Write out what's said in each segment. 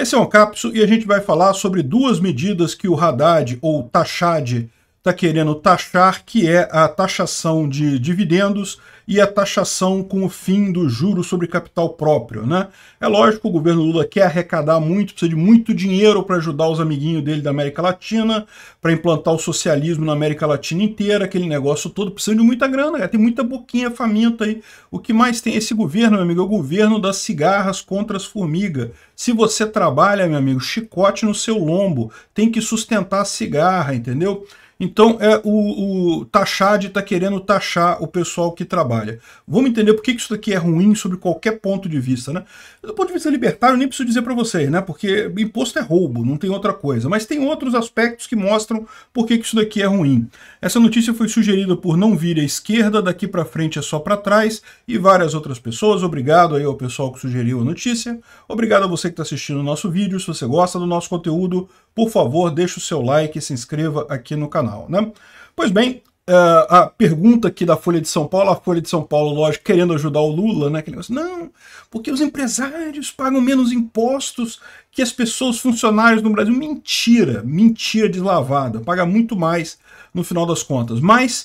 Esse é um capso e a gente vai falar sobre duas medidas que o Haddad ou Tachad está querendo taxar, que é a taxação de dividendos e a taxação com o fim do juro sobre capital próprio. Né? É lógico, o governo Lula quer arrecadar muito, precisa de muito dinheiro para ajudar os amiguinhos dele da América Latina, para implantar o socialismo na América Latina inteira, aquele negócio todo, precisa de muita grana, tem muita boquinha faminta aí. O que mais tem esse governo, meu amigo, é o governo das cigarras contra as formigas. Se você trabalha, meu amigo, chicote no seu lombo, tem que sustentar a cigarra, entendeu? Então é o, o Tachad está querendo taxar o pessoal que trabalha. Vamos entender por que isso daqui é ruim sobre qualquer ponto de vista, né? Do ponto de vista libertário, nem preciso dizer para vocês, né? Porque imposto é roubo, não tem outra coisa. Mas tem outros aspectos que mostram por que isso daqui é ruim. Essa notícia foi sugerida por não vira à esquerda, daqui para frente é só para trás e várias outras pessoas. Obrigado aí ao pessoal que sugeriu a notícia. Obrigado a você que está assistindo o nosso vídeo. Se você gosta do nosso conteúdo, por favor, deixe o seu like e se inscreva aqui no canal. Né? Pois bem, eh, a pergunta aqui da Folha de São Paulo, a Folha de São Paulo, lógico, querendo ajudar o Lula, né? Que assim, não, porque os empresários pagam menos impostos que as pessoas funcionárias no Brasil. Mentira, mentira deslavada, paga muito mais no final das contas. Mas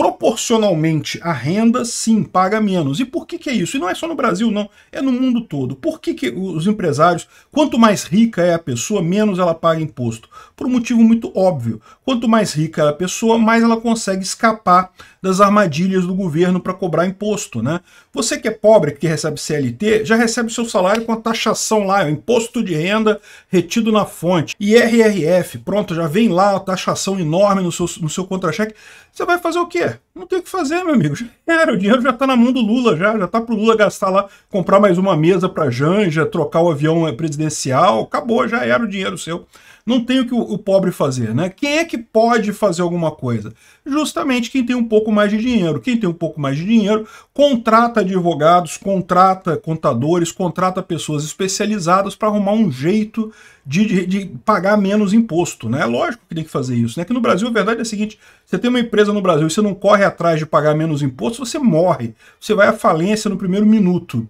proporcionalmente à renda, sim, paga menos. E por que, que é isso? E não é só no Brasil, não. É no mundo todo. Por que, que os empresários, quanto mais rica é a pessoa, menos ela paga imposto? Por um motivo muito óbvio. Quanto mais rica é a pessoa, mais ela consegue escapar das armadilhas do governo para cobrar imposto. Né? Você que é pobre, que recebe CLT, já recebe seu salário com a taxação lá, o imposto de renda retido na fonte. IRRF, pronto, já vem lá a taxação enorme no seu, no seu contra-cheque. Você vai fazer o quê? Yeah. Não tem o que fazer, meu amigo. Já era, o dinheiro já está na mão do Lula, já já está pro Lula gastar lá, comprar mais uma mesa para Janja, trocar o avião presidencial. Acabou, já era o dinheiro seu. Não tem o que o, o pobre fazer, né? Quem é que pode fazer alguma coisa? Justamente quem tem um pouco mais de dinheiro. Quem tem um pouco mais de dinheiro contrata advogados, contrata contadores, contrata pessoas especializadas para arrumar um jeito de, de, de, pagar menos imposto, né? É lógico que tem que fazer isso, né? Que no Brasil a verdade é a seguinte: você tem uma empresa no Brasil e você não corre atrás de pagar menos impostos, você morre. Você vai à falência no primeiro minuto.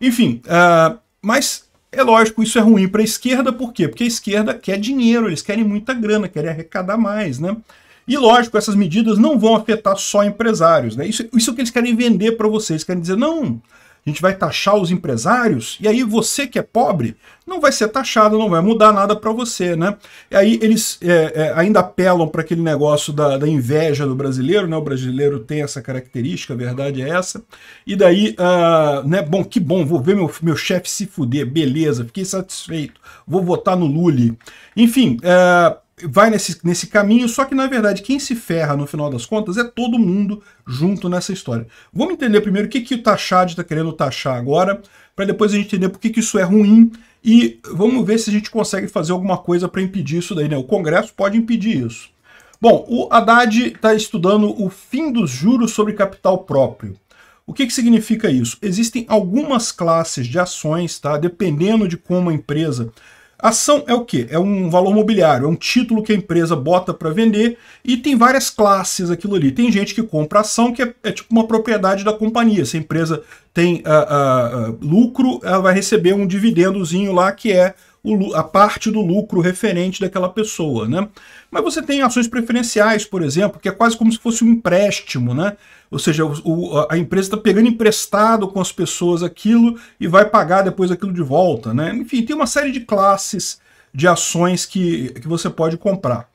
Enfim, uh, mas é lógico, isso é ruim para a esquerda, por quê? Porque a esquerda quer dinheiro, eles querem muita grana, querem arrecadar mais, né? E lógico, essas medidas não vão afetar só empresários, né? Isso, isso é o que eles querem vender para vocês, querem dizer, não, a gente vai taxar os empresários, e aí você que é pobre não vai ser taxado, não vai mudar nada para você, né? E aí eles é, é, ainda apelam para aquele negócio da, da, inveja do brasileiro, né? O brasileiro tem essa característica, a verdade é essa. E daí, uh, né? Bom, que bom, vou ver meu, meu chefe se fuder, beleza, fiquei satisfeito, vou votar no Lully. Enfim, uh, vai nesse, nesse caminho, só que na verdade quem se ferra no final das contas é todo mundo junto nessa história. Vamos entender primeiro o que, que o Tachad está querendo taxar agora, para depois a gente entender por que, que isso é ruim e vamos ver se a gente consegue fazer alguma coisa para impedir isso daí. Né? O Congresso pode impedir isso. Bom, o Haddad está estudando o fim dos juros sobre capital próprio. O que, que significa isso? Existem algumas classes de ações, tá? dependendo de como a empresa Ação é o quê? É um valor mobiliário, é um título que a empresa bota para vender e tem várias classes aquilo ali. Tem gente que compra ação que é, é tipo uma propriedade da companhia. Se a empresa tem uh, uh, lucro, ela vai receber um dividendozinho lá que é a parte do lucro referente daquela pessoa, né? Mas você tem ações preferenciais, por exemplo, que é quase como se fosse um empréstimo, né? Ou seja, o, a empresa está pegando emprestado com as pessoas aquilo e vai pagar depois aquilo de volta, né? Enfim, tem uma série de classes de ações que, que você pode comprar.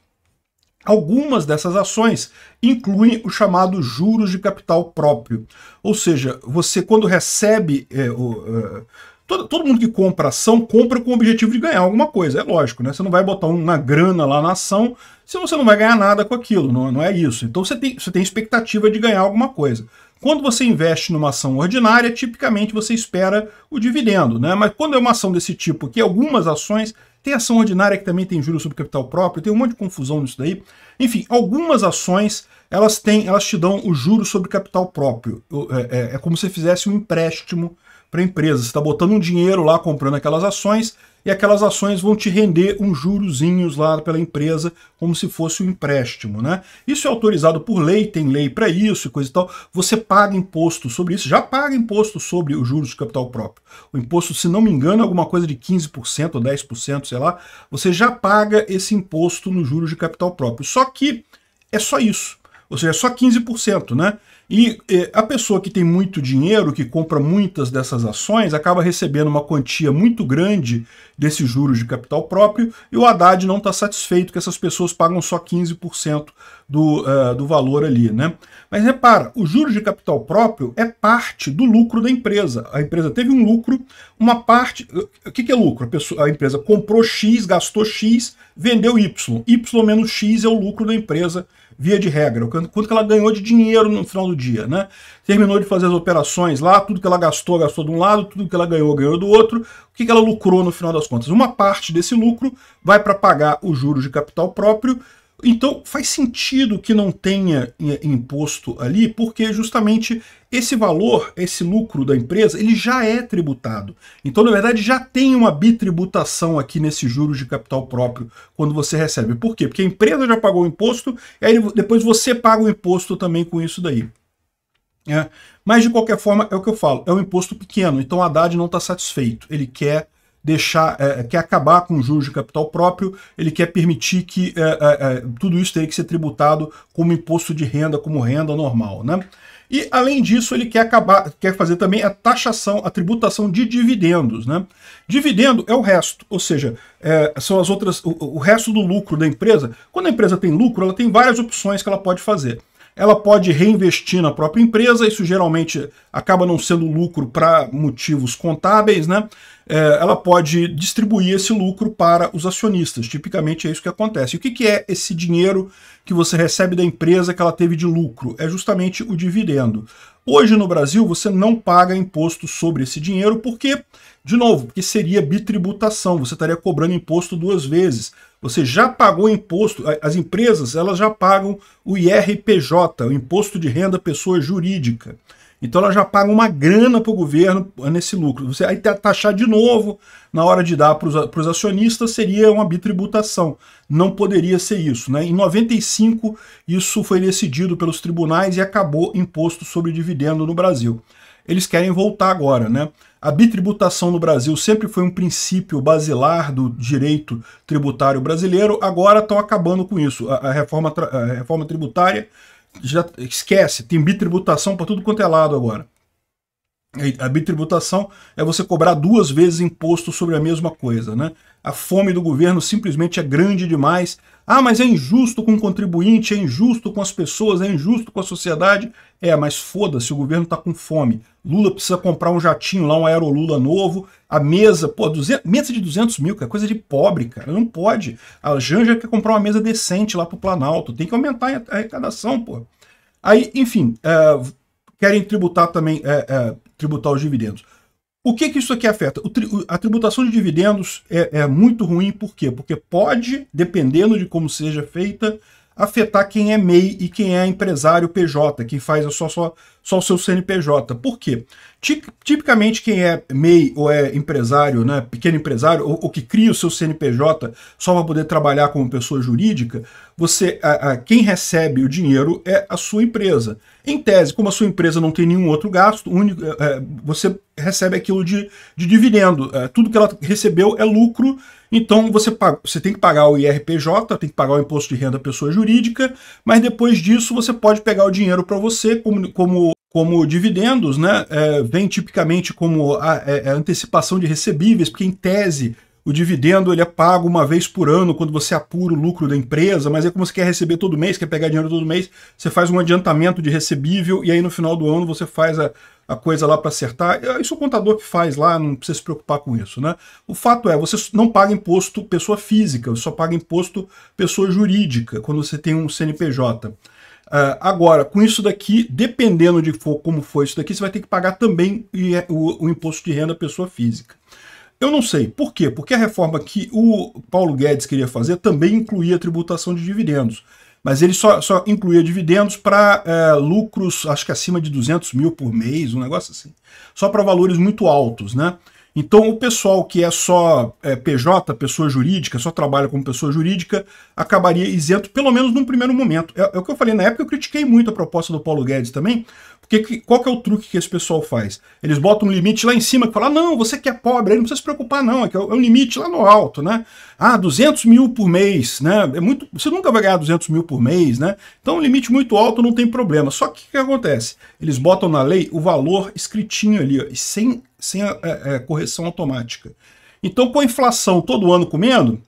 Algumas dessas ações incluem o chamado juros de capital próprio, ou seja, você quando recebe é, o, é, Todo, todo mundo que compra ação, compra com o objetivo de ganhar alguma coisa. É lógico, né? Você não vai botar uma grana lá na ação se você não vai ganhar nada com aquilo. Não, não é isso. Então você tem, você tem expectativa de ganhar alguma coisa. Quando você investe numa ação ordinária, tipicamente você espera o dividendo, né? Mas quando é uma ação desse tipo, que algumas ações tem ação ordinária que também tem juros sobre capital próprio, tem um monte de confusão nisso daí. Enfim, algumas ações elas têm, elas te dão o juro sobre capital próprio. É, é, é como se fizesse um empréstimo para a empresa. Você está botando um dinheiro lá comprando aquelas ações e aquelas ações vão te render uns juros lá pela empresa, como se fosse um empréstimo, né? Isso é autorizado por lei, tem lei para isso e coisa e tal. Você paga imposto sobre isso, já paga imposto sobre os juros de capital próprio. O imposto, se não me engano, é alguma coisa de 15% ou 10%, sei lá. Você já paga esse imposto nos juros de capital próprio. Só que é só isso ou seja, é só 15%, né? E eh, a pessoa que tem muito dinheiro, que compra muitas dessas ações, acaba recebendo uma quantia muito grande desses juros de capital próprio, e o Haddad não está satisfeito que essas pessoas pagam só 15% do, uh, do valor ali, né? Mas repara, o juros de capital próprio é parte do lucro da empresa. A empresa teve um lucro, uma parte. Eh, o que, que é lucro? A, pessoa, a empresa comprou X, gastou X, vendeu Y. Y menos X é o lucro da empresa via de regra, quanto que ela ganhou de dinheiro no final do dia, né? Terminou de fazer as operações lá, tudo que ela gastou, gastou de um lado, tudo que ela ganhou, ganhou do outro, o que, que ela lucrou no final das contas. Uma parte desse lucro vai para pagar o juros de capital próprio então faz sentido que não tenha eh, imposto ali, porque justamente esse valor, esse lucro da empresa, ele já é tributado. Então, na verdade, já tem uma bitributação aqui nesse juros de capital próprio quando você recebe. Por quê? Porque a empresa já pagou o imposto, e aí depois você paga o imposto também com isso daí. É. Mas, de qualquer forma, é o que eu falo, é um imposto pequeno, então Haddad não está satisfeito. Ele quer deixar, é, é, quer acabar com o juros de capital próprio, ele quer permitir que é, é, é tudo isso tenha que ser tributado como imposto de renda, como renda normal. Né? E, além disso, ele quer acabar, quer fazer também a taxação, a tributação de dividendos. Né? Dividendo é o resto, ou seja, é, são as outras, o, o resto do lucro da empresa. Quando a empresa tem lucro, ela tem várias opções que ela pode fazer ela pode reinvestir na própria empresa, isso geralmente acaba não sendo lucro para motivos contábeis, né? É, ela pode distribuir esse lucro para os acionistas, tipicamente é isso que acontece. E o que, que é esse dinheiro que você recebe da empresa que ela teve de lucro? É justamente o dividendo. Hoje no Brasil você não paga imposto sobre esse dinheiro porque de novo, porque seria bitributação, você estaria cobrando imposto duas vezes. Você já pagou imposto, as empresas elas já pagam o IRPJ, o Imposto de Renda Pessoa Jurídica. Então ela já paga uma grana para o governo ah, nesse lucro. Você aí tá, taxar de novo na hora de dar para os acionistas seria uma bitributação. Não poderia ser isso. Né? Em 95, isso foi decidido pelos tribunais e acabou imposto sobre dividendo no Brasil eles querem voltar agora, né? A bitributação no Brasil sempre foi um princípio basilar do direito tributário brasileiro, agora estão acabando com isso. A, a reforma, a reforma tributária já esquece, tem bitributação para tudo quanto é lado agora. A bitributação é você cobrar duas vezes imposto sobre a mesma coisa, né? A fome do governo simplesmente é grande demais. Ah, mas é injusto com o contribuinte, é injusto com as pessoas, é injusto com a sociedade. É, mas foda-se, o governo tá com fome. Lula precisa comprar um jatinho lá, um aerolula novo. A mesa, pô, 200, mesa de 200 mil, que é coisa de pobre, cara. Não pode. A Janja quer comprar uma mesa decente lá pro Planalto. Tem que aumentar a arrecadação, pô. Aí, enfim, eh, querem tributar também é, é, tributar os dividendos. O que, que isso aqui afeta? Tri, a tributação de dividendos é, é muito ruim, por quê? Porque pode, dependendo de como seja feita, afetar quem é MEI e quem é empresário PJ, quem faz a sua, sua, só o seu CNPJ. Por quê? Tipicamente quem é MEI ou é empresário, né, pequeno empresário, ou, ou que cria o seu CNPJ só para poder trabalhar como pessoa jurídica, você, a, a, quem recebe o dinheiro é a sua empresa. Em tese, como a sua empresa não tem nenhum outro gasto, único, é, você recebe aquilo de, de dividendo. É, tudo que ela recebeu é lucro, então você, paga, você tem que pagar o IRPJ, tem que pagar o imposto de renda à pessoa jurídica, mas depois disso você pode pegar o dinheiro para você como, como como dividendos, né, é, vem tipicamente como a, a, é, é antecipação de recebíveis, porque em tese o dividendo ele é pago uma vez por ano quando você apura o lucro da empresa, mas é como você quer receber todo mês, quer pegar dinheiro todo mês, você faz um adiantamento de recebível e aí no final do ano você faz a, a coisa lá para acertar. É, isso é o contador que faz lá, não precisa se preocupar com isso. Né? O fato é, você não paga imposto pessoa física, você só paga imposto pessoa jurídica quando você tem um CNPJ. Uh, agora, com isso daqui, dependendo de for, como foi isso daqui, você vai ter que pagar também o, o imposto de renda à pessoa física. Eu não sei. Por quê? Porque a reforma que o Paulo Guedes queria fazer também incluía a tributação de dividendos. Mas ele só, só incluía dividendos para é, eh, lucros, acho que acima de 200 mil por mês, um negócio assim. Só para valores muito altos, né? Então, o pessoal que é só é, PJ, pessoa jurídica, só trabalha como pessoa jurídica, acabaria isento, pelo menos num primeiro momento. É, é, o que eu falei, na época eu critiquei muito a proposta do Paulo Guedes também, porque qual que é o truque que esse pessoal faz? Eles botam um limite lá em cima que fala, ah, não, você que é pobre, aí não precisa se preocupar não, é, que é, é um limite lá no alto, né? Ah, 200 mil por mês, né? É muito, você nunca vai ganhar 200 mil por mês, né? Então um limite muito alto não tem problema. Só que o que acontece? Eles botam na lei o valor escritinho ali, ó, e sem, sem a, a, a correção automática. Então, com a inflação todo ano comendo,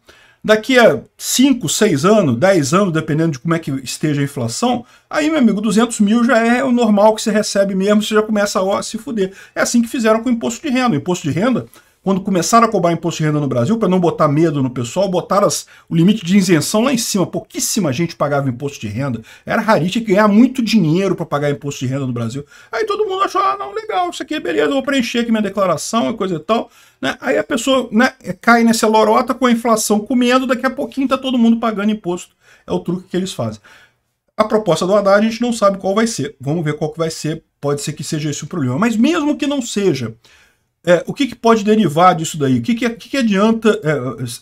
Daqui a 5, 6 anos, 10 anos, dependendo de como é que esteja a inflação, aí, meu amigo, 200 mil já é o normal que você recebe mesmo, você já começa a se fuder. É assim que fizeram com o imposto de renda. O imposto de renda quando começaram a cobrar imposto de renda no Brasil, para não botar medo no pessoal, botaram as, o limite de isenção lá em cima. Pouquíssima gente pagava imposto de renda. Era raríssimo ganhar muito dinheiro para pagar imposto de renda no Brasil. Aí todo mundo achou, ah, não, legal, isso aqui é beleza, vou preencher aqui minha declaração e coisa e tal. Né? Aí a pessoa né, cai nessa lorota com a inflação comendo, daqui a pouquinho está todo mundo pagando imposto. É o truque que eles fazem. A proposta do Haddad a gente não sabe qual vai ser. Vamos ver qual que vai ser. Pode ser que seja esse o problema. Mas mesmo que não seja, é, o que, que, pode derivar disso daí? O que, que, é, que adianta? É, é,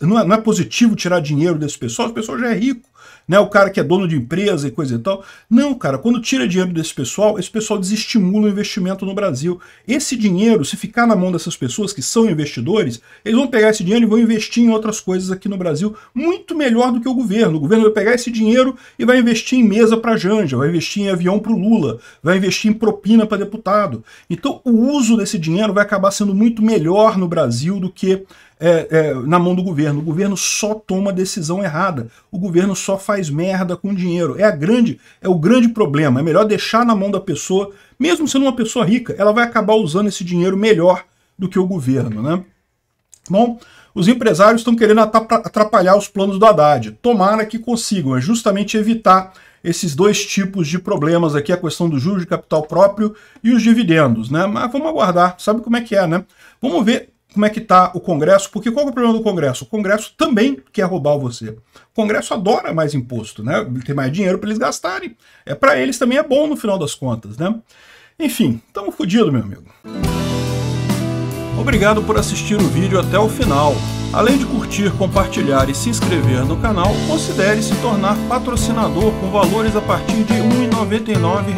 não, é, não, é, positivo tirar dinheiro desse pessoal? O pessoal já é rico né? O cara que é dono de empresa e coisa e tal. Não, cara, quando tira dinheiro desse pessoal, esse pessoal desestimula o investimento no Brasil. Esse dinheiro, se ficar na mão dessas pessoas que são investidores, eles vão pegar esse dinheiro e vão investir em outras coisas aqui no Brasil, muito melhor do que o governo. O governo vai pegar esse dinheiro e vai investir em mesa para Janja, vai investir em avião para o Lula, vai investir em propina para deputado. Então, o uso desse dinheiro vai acabar sendo muito melhor no Brasil do que é, é, na mão do governo. O governo só toma decisão errada. O governo só faz merda com dinheiro. É a grande, é o grande problema. É melhor deixar na mão da pessoa, mesmo sendo uma pessoa rica, ela vai acabar usando esse dinheiro melhor do que o governo, né? Bom, os empresários estão querendo atrapalhar os planos do Haddad. Tomara que consigam, é justamente evitar esses dois tipos de problemas aqui, a questão do juros de capital próprio e os dividendos, né? Mas vamos aguardar, sabe como é que é, né? Vamos ver como é que está o Congresso, porque qual é o problema do Congresso? O Congresso também quer roubar você. O Congresso adora mais imposto, né? Tem mais dinheiro para eles gastarem. É para eles também é bom no final das contas, né? Enfim, tamo fodido, meu amigo. Obrigado por assistir o vídeo até o final. Além de curtir, compartilhar e se inscrever no canal, considere se tornar patrocinador com valores a partir de R$ 1,99